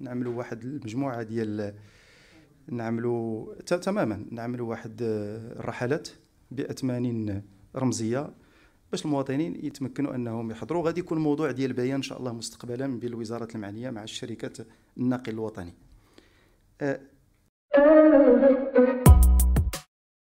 نعملوا واحد المجموعه ديال نعملوا تماما نعملوا واحد آه، الرحلات باثمان رمزيه باش المواطنين يتمكنوا انهم يحضروا غادي يكون موضوع ديال بيان ان شاء الله مستقبلا بين الوزارات المعنيه مع الشركات الناقل الوطني آه.